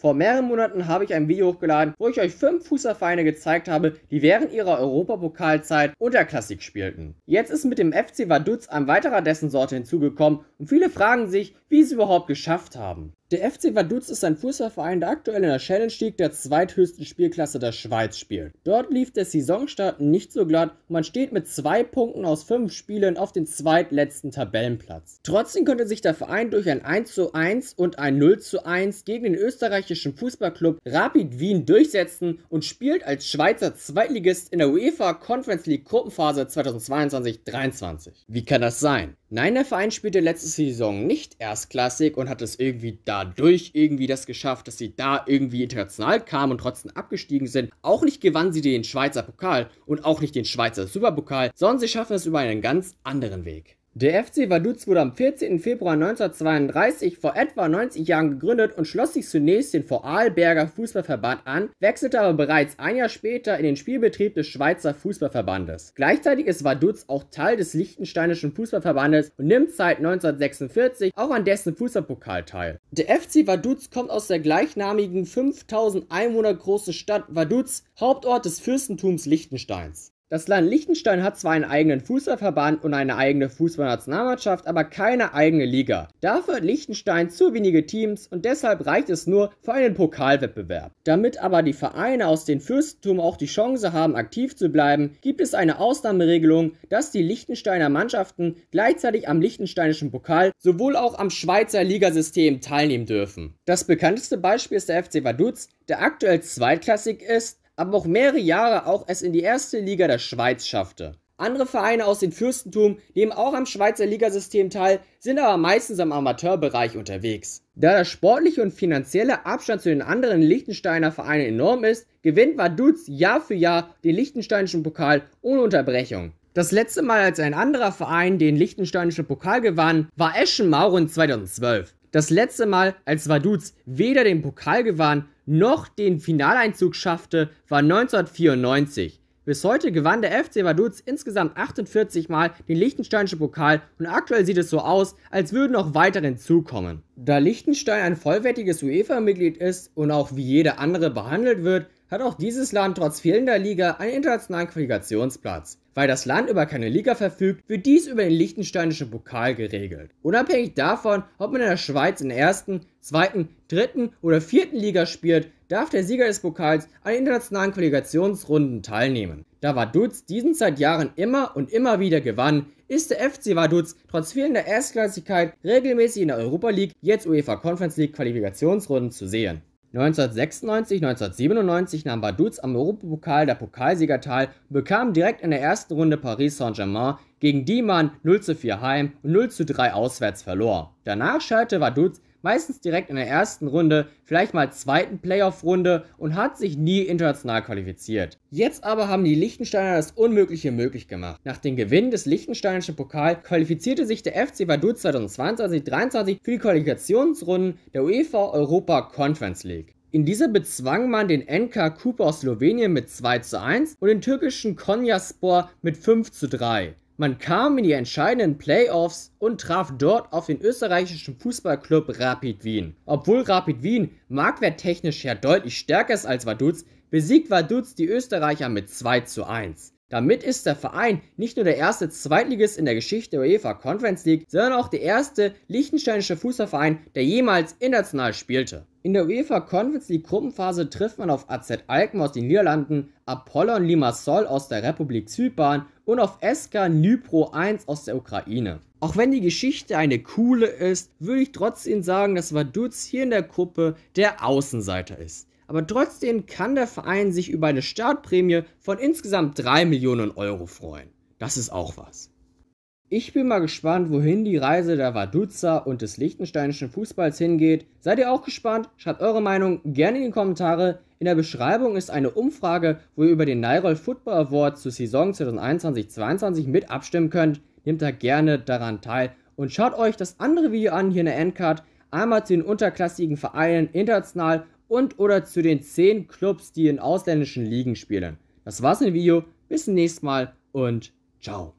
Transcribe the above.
Vor mehreren Monaten habe ich ein Video hochgeladen, wo ich euch fünf Fußballvereine gezeigt habe, die während ihrer Europapokalzeit unter Klassik spielten. Jetzt ist mit dem FC Vaduz ein weiterer dessen Sorte hinzugekommen und viele fragen sich, wie sie es überhaupt geschafft haben. Der FC Vaduz ist ein Fußballverein, der aktuell in der Challenge League der zweithöchsten Spielklasse der Schweiz spielt. Dort lief der Saisonstart nicht so glatt und man steht mit zwei Punkten aus fünf Spielen auf dem zweitletzten Tabellenplatz. Trotzdem konnte sich der Verein durch ein 1:1 und ein 0:1 gegen den österreichischen Fußballclub Rapid Wien durchsetzen und spielt als Schweizer Zweitligist in der UEFA Conference League Gruppenphase 2022-23. Wie kann das sein? Nein, der Verein spielte letzte Saison nicht erstklassig und hat es irgendwie dadurch irgendwie das geschafft, dass sie da irgendwie international kamen und trotzdem abgestiegen sind. Auch nicht gewannen sie den Schweizer Pokal und auch nicht den Schweizer Superpokal, sondern sie schaffen es über einen ganz anderen Weg. Der FC Vaduz wurde am 14. Februar 1932 vor etwa 90 Jahren gegründet und schloss sich zunächst den Vorarlberger Fußballverband an, wechselte aber bereits ein Jahr später in den Spielbetrieb des Schweizer Fußballverbandes. Gleichzeitig ist Vaduz auch Teil des liechtensteinischen Fußballverbandes und nimmt seit 1946 auch an dessen Fußballpokal teil. Der FC Vaduz kommt aus der gleichnamigen 5000 Einwohner großen Stadt Vaduz, Hauptort des Fürstentums Liechtensteins. Das Land Liechtenstein hat zwar einen eigenen Fußballverband und eine eigene Fußballnationalmannschaft, aber keine eigene Liga. Dafür hat Liechtenstein zu wenige Teams und deshalb reicht es nur für einen Pokalwettbewerb. Damit aber die Vereine aus den Fürstentum auch die Chance haben, aktiv zu bleiben, gibt es eine Ausnahmeregelung, dass die Liechtensteiner Mannschaften gleichzeitig am liechtensteinischen Pokal sowohl auch am Schweizer Ligasystem teilnehmen dürfen. Das bekannteste Beispiel ist der FC Vaduz, der aktuell zweitklassig ist, aber auch mehrere Jahre auch es in die erste Liga der Schweiz schaffte. Andere Vereine aus dem Fürstentum nehmen auch am Schweizer Ligasystem teil, sind aber meistens am Amateurbereich unterwegs. Da der sportliche und finanzielle Abstand zu den anderen Liechtensteiner Vereinen enorm ist, gewinnt Vaduz Jahr für Jahr den Liechtensteinischen Pokal ohne Unterbrechung. Das letzte Mal, als ein anderer Verein den Liechtensteinischen Pokal gewann, war Eschenmauren 2012. Das letzte Mal, als Vaduz weder den Pokal gewann noch den Finaleinzug schaffte, war 1994. Bis heute gewann der FC Vaduz insgesamt 48 Mal den liechtensteinischen Pokal und aktuell sieht es so aus, als würden noch weitere hinzukommen. Da Liechtenstein ein vollwertiges UEFA-Mitglied ist und auch wie jeder andere behandelt wird, hat auch dieses Land trotz fehlender Liga einen internationalen Qualifikationsplatz. Weil das Land über keine Liga verfügt, wird dies über den liechtensteinischen Pokal geregelt. Unabhängig davon, ob man in der Schweiz in der ersten, zweiten, dritten oder vierten Liga spielt, darf der Sieger des Pokals an internationalen Qualifikationsrunden teilnehmen. Da Vaduz diesen seit Jahren immer und immer wieder gewann, ist der FC Vaduz trotz fehlender Erstklassigkeit regelmäßig in der Europa League, jetzt UEFA Conference League Qualifikationsrunden zu sehen. 1996, 1997 nahm Vaduz am Europapokal der Pokalsieger teil und bekam direkt in der ersten Runde Paris Saint-Germain, gegen die man 0 zu 4 heim und 0 zu 3 auswärts verlor. Danach scheiterte Vaduz meistens direkt in der ersten Runde, vielleicht mal zweiten Playoff-Runde und hat sich nie international qualifiziert. Jetzt aber haben die Liechtensteiner das Unmögliche möglich gemacht. Nach dem Gewinn des liechtensteinischen Pokals qualifizierte sich der FC Vaduz 2022 2023 für die Qualifikationsrunden der UEFA Europa Conference League. In dieser bezwang man den NK Cooper aus Slowenien mit 2 zu 1 und den türkischen Konyaspor mit 5 zu 3. Man kam in die entscheidenden Playoffs und traf dort auf den österreichischen Fußballclub Rapid Wien. Obwohl Rapid Wien marktwerttechnisch ja deutlich stärker ist als Vaduz, besiegt Vaduz die Österreicher mit 2 zu 1. Damit ist der Verein nicht nur der erste Zweitligist in der Geschichte der UEFA Conference League, sondern auch der erste liechtensteinische Fußballverein, der jemals international spielte. In der UEFA Conference League Gruppenphase trifft man auf AZ Alkmaar aus den Niederlanden, Apollon Limassol aus der Republik Zypern und auf SK Nypro 1 aus der Ukraine. Auch wenn die Geschichte eine coole ist, würde ich trotzdem sagen, dass Vaduz hier in der Gruppe der Außenseiter ist aber trotzdem kann der Verein sich über eine Startprämie von insgesamt 3 Millionen Euro freuen. Das ist auch was. Ich bin mal gespannt, wohin die Reise der Vaduzza und des lichtensteinischen Fußballs hingeht. Seid ihr auch gespannt? Schreibt eure Meinung gerne in die Kommentare. In der Beschreibung ist eine Umfrage, wo ihr über den Nairol Football Award zur Saison 2021-22 mit abstimmen könnt. Nehmt da gerne daran teil und schaut euch das andere Video an hier in der Endcard. Einmal zu den unterklassigen Vereinen international und oder zu den 10 Clubs, die in ausländischen Ligen spielen. Das war's im Video. Bis zum nächsten Mal und ciao.